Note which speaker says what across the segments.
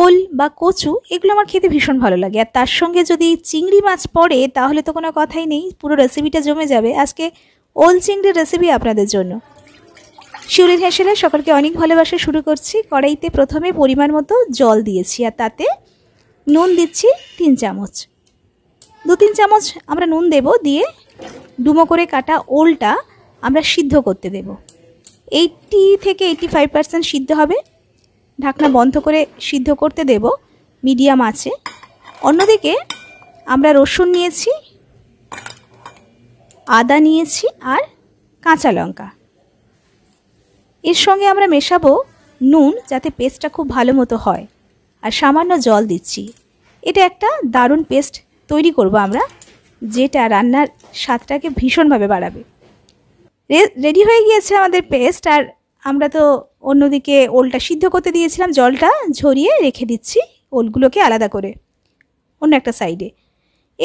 Speaker 1: ওল বা কচু এগুলো আমার খেতে ভীষণ ভালো লাগে আর তার সঙ্গে যদি চিংড়ি মাছ পড়ে তাহলে তো কোনো কথাই নেই পুরো রেসিপিটা জমে যাবে আজকে ওল চিংড়ির রেসিপি আপনাদের জন্য শিউলির হেসেলে সকলকে অনেক ভালোবাসা শুরু করছি কড়াইতে প্রথমে পরিমাণ মতো জল দিয়েছি আর তাতে নুন দিচ্ছি তিন চামচ দু তিন চামচ আমরা নুন দেব দিয়ে ডুমো করে কাটা ওলটা আমরা সিদ্ধ করতে দেব এইটি থেকে এইটি ফাইভ পার্সেন্ট সিদ্ধ হবে ঢাকনা বন্ধ করে সিদ্ধ করতে দেব মিডিয়াম আছে অন্যদিকে আমরা রসুন নিয়েছি আদা নিয়েছি আর কাঁচা লঙ্কা এর সঙ্গে আমরা মেশাবো নুন যাতে পেস্টটা খুব ভালো মতো হয় আর সামান্য জল দিচ্ছি এটা একটা দারুণ পেস্ট তৈরি করব আমরা যেটা রান্নার স্বাদটাকে ভীষণভাবে বাড়াবে রেডি হয়ে গিয়েছে আমাদের পেস্ট আর আমরা তো অন্যদিকে ওলটা সিদ্ধ করতে দিয়েছিলাম জলটা ঝরিয়ে রেখে দিচ্ছি ওলগুলোকে আলাদা করে অন্য একটা সাইডে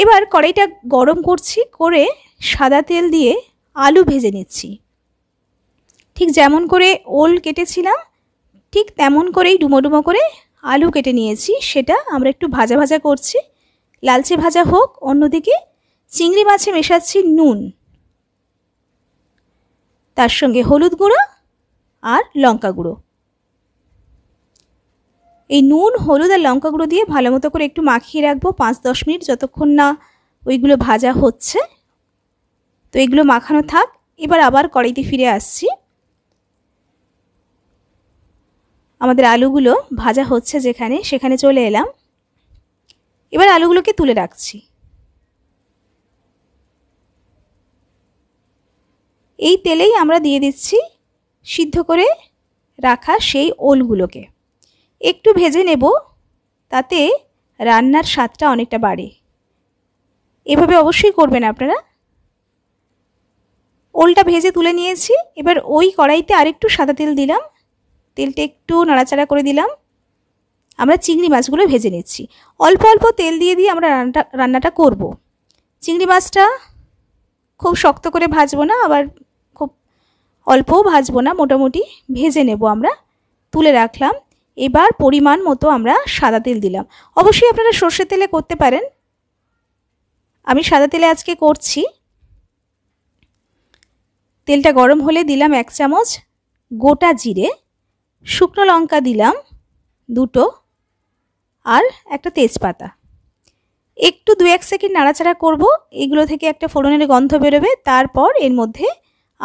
Speaker 1: এবার কড়াইটা গরম করছি করে সাদা তেল দিয়ে আলু ভেজে নিচ্ছি ঠিক যেমন করে ওল কেটেছিলাম ঠিক তেমন করেই ডুমো ডুমো করে আলু কেটে নিয়েছি সেটা আমরা একটু ভাজা ভাজা করছি লালচে ভাজা হোক অন্যদিকে চিংড়ি মাছে মেশাচ্ছি নুন তার সঙ্গে হলুদ গুঁড়ো আর লঙ্কা গুঁড়ো এই নুন হলুদ আর লঙ্কা গুঁড়ো দিয়ে ভালো মতো করে একটু মাখিয়ে রাখবো পাঁচ দশ মিনিট যতক্ষণ না ওইগুলো ভাজা হচ্ছে তো এগুলো মাখানো থাক এবার আবার কড়াইতে ফিরে আসছি আমাদের আলুগুলো ভাজা হচ্ছে যেখানে সেখানে চলে এলাম এবার আলুগুলোকে তুলে রাখছি এই তেলেই আমরা দিয়ে দিচ্ছি সিদ্ধ করে রাখা সেই ওলগুলোকে একটু ভেজে নেব তাতে রান্নার স্বাদটা অনেকটা বাড়ে এভাবে অবশ্যই করবেন আপনারা ওলটা ভেজে তুলে নিয়েছি এবার ওই কড়াইতে আরেকটু সাদা তেল দিলাম তেলটা একটু নাড়াচাড়া করে দিলাম আমরা চিংড়ি মাছগুলো ভেজে নিচ্ছি অল্প অল্প তেল দিয়ে দিয়ে আমরা রান্নাটা রান্নাটা করব চিংড়ি মাছটা খুব শক্ত করে ভাজবো না আবার অল্পও ভাজবো না মোটামুটি ভেজে নেব আমরা তুলে রাখলাম এবার পরিমাণ মতো আমরা সাদা তেল দিলাম অবশ্যই আপনারা সর্ষের তেলে করতে পারেন আমি সাদা তেলে আজকে করছি তেলটা গরম হলে দিলাম এক চামচ গোটা জিরে শুকনো লঙ্কা দিলাম দুটো আর একটা তেজপাতা একটু দু এক সেকেন্ড নাড়াচাড়া করব এগুলো থেকে একটা ফোড়নের গন্ধ বেরোবে তারপর এর মধ্যে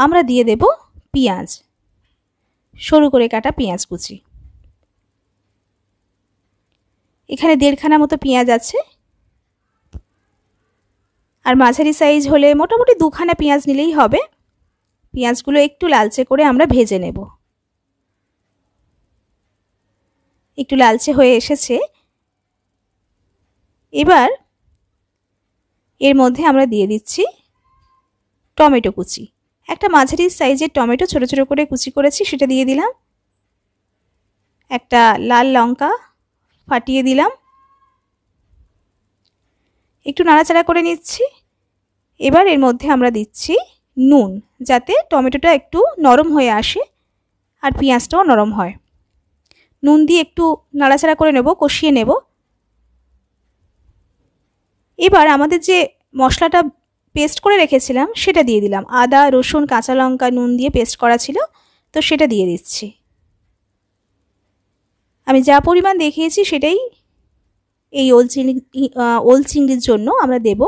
Speaker 1: আমরা দিয়ে দেব পেঁয়াজ সরু করে কাটা পেঁয়াজ কুচি এখানে দেড়খানা মতো পেঁয়াজ আছে আর মাঝারি সাইজ হলে মোটামুটি দুখানা পেঁয়াজ নিলেই হবে পেঁয়াজগুলো একটু লালচে করে আমরা ভেজে নেব একটু লালচে হয়ে এসেছে এবার এর মধ্যে আমরা দিয়ে দিচ্ছি টমেটো কুচি একটা মাঝারি সাইজের টমেটো ছোট ছোট করে কুচি করেছি সেটা দিয়ে দিলাম একটা লাল লঙ্কা ফাটিয়ে দিলাম একটু নাড়াচাড়া করে নিচ্ছি এবার এর মধ্যে আমরা দিচ্ছি নুন যাতে টমেটোটা একটু নরম হয়ে আসে আর পেঁয়াজটাও নরম হয় নুন দিয়ে একটু নাড়াচাড়া করে নেব কষিয়ে নেব এবার আমাদের যে মশলাটা পেস্ট করে রেখেছিলাম সেটা দিয়ে দিলাম আদা রসুন কাঁচা লঙ্কা নুন দিয়ে পেস্ট করা ছিল তো সেটা দিয়ে দিচ্ছি আমি যা পরিমাণ দেখিয়েছি সেটাই এই ওল চিংড়ি ওল চিংড়ির জন্য আমরা দেব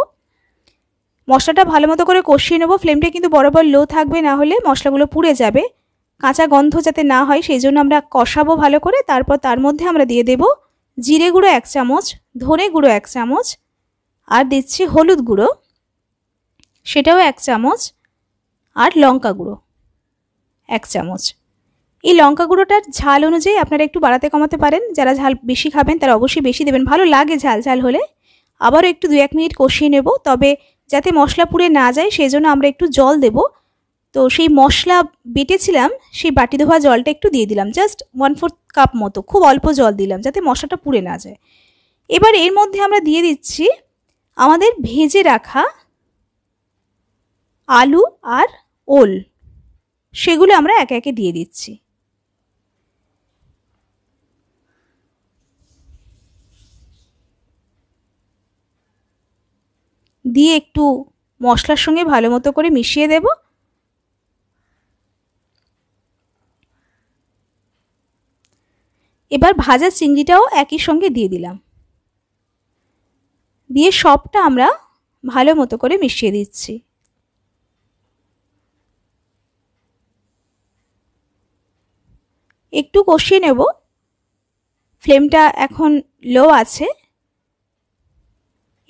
Speaker 1: মশলাটা ভালো মতো করে কষিয়ে নেবো ফ্লেমটা কিন্তু বরাবর লো থাকবে না হলে মশলাগুলো পুড়ে যাবে কাঁচা গন্ধ যাতে না হয় সেই জন্য আমরা কষাবো ভালো করে তারপর তার মধ্যে আমরা দিয়ে দেব জিরে গুঁড়ো এক চামচ ধনে গুঁড়ো এক চামচ আর দিচ্ছি হলুদ গুঁড়ো সেটাও এক চামচ আর লঙ্কা গুঁড়ো এক চামচ এই লঙ্কা গুঁড়োটার ঝাল অনুযায়ী আপনারা একটু বাড়াতে কমাতে পারেন যারা ঝাল বেশি খাবেন তারা অবশ্যই বেশি দেবেন ভালো লাগে ঝাল ঝাল হলে আবারও একটু দু এক মিনিট কষিয়ে নেব তবে যাতে মশলা পুড়ে না যায় সেই জন্য আমরা একটু জল দেব তো সেই মশলা বেটেছিলাম সেই বাটি ধোয়া জলটা একটু দিয়ে দিলাম জাস্ট ওয়ান ফোর্থ কাপ মতো খুব অল্প জল দিলাম যাতে মশলাটা পুড়ে না যায় এবার এর মধ্যে আমরা দিয়ে দিচ্ছি আমাদের ভেজে রাখা আলু আর ওল সেগুলো আমরা একে একে দিয়ে দিচ্ছি দিয়ে একটু মশলার সঙ্গে ভালো মতো করে মিশিয়ে দেব এবার ভাজা চিংড়িটাও একই সঙ্গে দিয়ে দিলাম দিয়ে সবটা আমরা ভালো মতো করে মিশিয়ে দিচ্ছি একটু কষিয়ে নেব ফ্লেমটা এখন লো আছে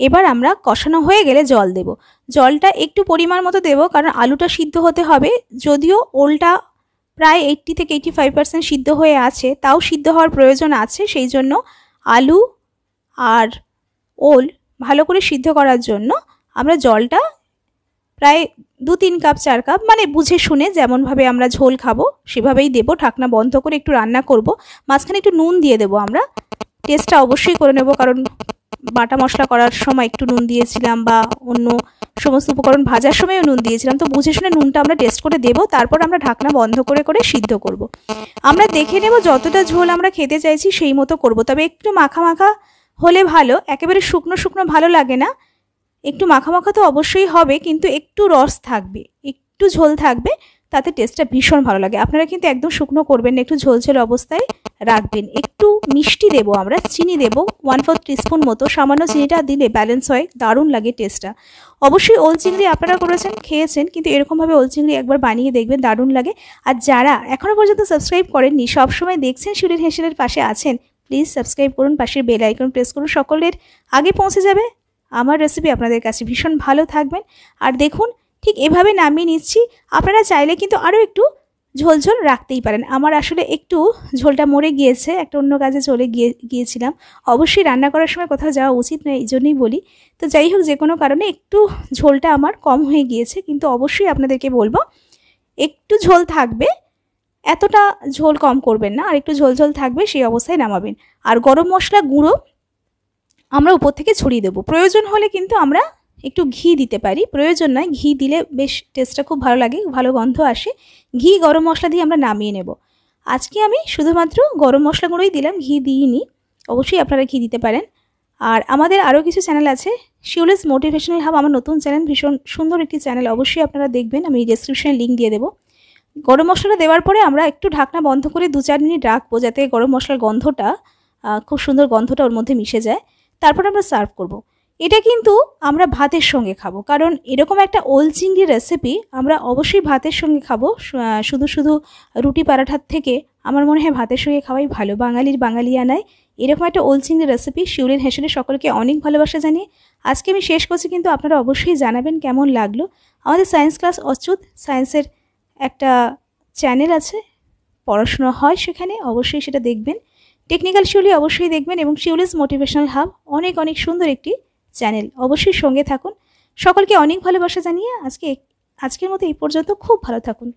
Speaker 1: এবার আমরা কষানো হয়ে গেলে জল দেব জলটা একটু পরিমাণ মতো দেব কারণ আলুটা সিদ্ধ হতে হবে যদিও ওলটা প্রায় এইটটি থেকে এইটি ফাইভ পার্সেন্ট সিদ্ধ হয়ে আছে তাও সিদ্ধ হওয়ার প্রয়োজন আছে সেই জন্য আলু আর ওল ভালো করে সিদ্ধ করার জন্য আমরা জলটা প্রায় দু তিন কাপ চার কাপ মানে বুঝে শুনে যেমনভাবে আমরা ঝোল খাবো সেভাবেই দেবো ঢাকনা বন্ধ করে একটু রান্না করব মাঝখানে একটু নুন দিয়ে দেবো আমরা টেস্টটা অবশ্যই করে নেব কারণ বাটা মশলা করার সময় একটু নুন দিয়েছিলাম বা অন্য সমস্ত উপকরণ ভাজার সময়ও নুন দিয়েছিলাম তো বুঝে শুনে নুনটা আমরা টেস্ট করে দেব তারপর আমরা ঢাকনা বন্ধ করে করে সিদ্ধ করব। আমরা দেখে নেব যতটা ঝোল আমরা খেতে চাইছি সেই মতো করব তবে একটু মাখা মাখা হলে ভালো একেবারে শুকনো শুকনো ভালো লাগে না একটু মাখামাখা তো অবশ্যই হবে কিন্তু একটু রস থাকবে একটু ঝোল থাকবে তাতে টেস্টটা ভীষণ ভালো লাগে আপনারা কিন্তু একদম শুকনো করবেন না একটু ঝোলঝোল অবস্থায় রাখবেন একটু মিষ্টি দেব আমরা চিনি দেব ওয়ান ফোর স্পুন মতো সামান্য চিনিটা দিলে ব্যালেন্স হয় দারুণ লাগে টেস্টটা অবশ্যই ওল চিংড়ি আপনারা করেছেন খেয়েছেন কিন্তু এরকমভাবে ওল চিংড়ি একবার বানিয়ে দেখবেন দারুণ লাগে আর যারা এখনও পর্যন্ত সাবস্ক্রাইব করেননি সবসময় দেখছেন সুরের হেসেলের পাশে আছেন প্লিজ সাবস্ক্রাইব করুন পাশের বেল আইকন প্রেস করুন সকলের আগে পৌঁছে যাবে আমার রেসিপি আপনাদের কাছে ভীষণ ভালো থাকবেন আর দেখুন ঠিক এভাবে নামিয়ে নিচ্ছি আপনারা চাইলে কিন্তু আরও একটু ঝোলঝোল রাখতেই পারেন আমার আসলে একটু ঝোলটা মরে গিয়েছে একটা অন্য কাজে চলে গিয়ে গিয়েছিলাম অবশ্যই রান্না করার সময় কোথাও যাওয়া উচিত নয় এই জন্যই বলি তো যাই হোক যে কোনো কারণে একটু ঝোলটা আমার কম হয়ে গিয়েছে কিন্তু অবশ্যই আপনাদেরকে বলবো একটু ঝোল থাকবে এতটা ঝোল কম করবেন না আর একটু ঝোলঝোল থাকবে সেই অবস্থায় নামাবেন আর গরম মশলা গুঁড়ো আমরা উপর থেকে ছড়িয়ে দেবো প্রয়োজন হলে কিন্তু আমরা একটু ঘি দিতে পারি প্রয়োজন নয় ঘি দিলে বেশ টেস্টটা খুব ভালো লাগে ভালো গন্ধ আসে ঘি গরম মশলা দিয়ে আমরা নামিয়ে নেব আজকে আমি শুধুমাত্র গরম মশলা গুঁড়োই দিলাম ঘি দিইনি অবশ্যই আপনারা ঘি দিতে পারেন আর আমাদের আরও কিছু চ্যানেল আছে শিউলেস মোটিভেশনাল হাব আমার নতুন চ্যানেল ভীষণ সুন্দর একটি চ্যানেল অবশ্যই আপনারা দেখবেন আমি ডিসক্রিপশানে লিঙ্ক দিয়ে দেবো গরম মশলা দেওয়ার পরে আমরা একটু ঢাকনা বন্ধ করে দু চার মিনিট রাখবো যাতে গরম মশলার গন্ধটা খুব সুন্দর গন্ধটা ওর মধ্যে মিশে যায় তারপর আমরা সার্ভ করব। এটা কিন্তু আমরা ভাতের সঙ্গে খাবো কারণ এরকম একটা ওল চিংড়ি রেসিপি আমরা অবশ্যই ভাতের সঙ্গে খাবো শুধু শুধু রুটি পারাঠার থেকে আমার মনে হয় ভাতের সঙ্গে খাওয়াই ভালো বাঙালির বাঙালিয়ানায় এরকম একটা ওল চিংড়ি রেসিপি শিউরিন হেসনে সকলকে অনেক ভালোবাসা জানিয়ে আজকে আমি শেষ করছি কিন্তু আপনারা অবশ্যই জানাবেন কেমন লাগলো আমাদের সায়েন্স ক্লাস অচ্যুত সায়েন্সের একটা চ্যানেল আছে পড়াশুনো হয় সেখানে অবশ্যই সেটা দেখবেন টেকনিক্যাল শিউলি অবশ্যই দেখবেন এবং শিউলিস মোটিভেশনাল হাব অনেক অনেক সুন্দর একটি চ্যানেল অবশ্যই সঙ্গে থাকুন সকলকে অনেক ভালোবাসা জানিয়ে আজকে আজকের মতো এই পর্যন্ত খুব ভালো থাকুন